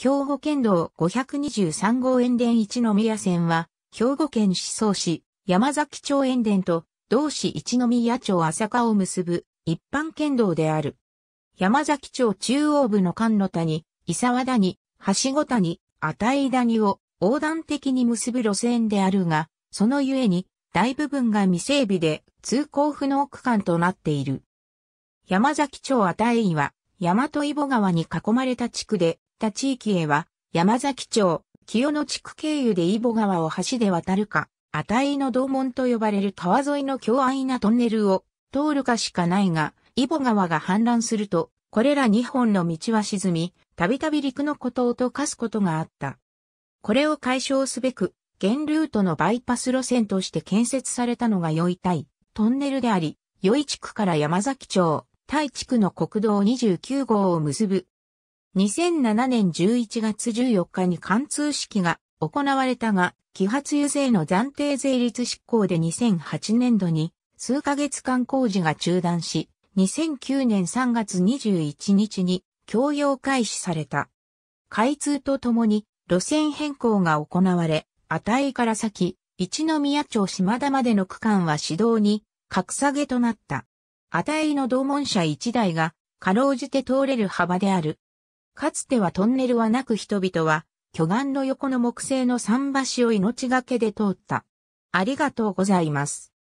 兵庫県道523号塩田一宮線は、兵庫県思想市、山崎町塩田と、同市一宮町浅香を結ぶ、一般県道である。山崎町中央部の菅野谷、伊沢谷、橋ご谷、あたい谷を横断的に結ぶ路線であるが、そのゆえに、大部分が未整備で通行不能区間となっている。山崎町あたいは、大和イボ川に囲まれた地区で、った地域へは、山崎町、清野地区経由でイボ川を橋で渡るか、値の道門と呼ばれる川沿いの強愛なトンネルを通るかしかないが、イボ川が氾濫すると、これら2本の道は沈み、たびたび陸の孤島と化すことがあった。これを解消すべく、原ルートのバイパス路線として建設されたのがいたい、トンネルであり、良い地区から山崎町、大地区の国道29号を結ぶ2007年11月14日に貫通式が行われたが、揮発油税の暫定税率執行で2008年度に数ヶ月間工事が中断し、2009年3月21日に供用開始された。開通とともに路線変更が行われ、値から先、一宮町島田までの区間は指導に格下げとなった。値の同門車1台がかろうじて通れる幅であるかつてはトンネルはなく人々は、巨岩の横の木製の桟橋を命がけで通った。ありがとうございます。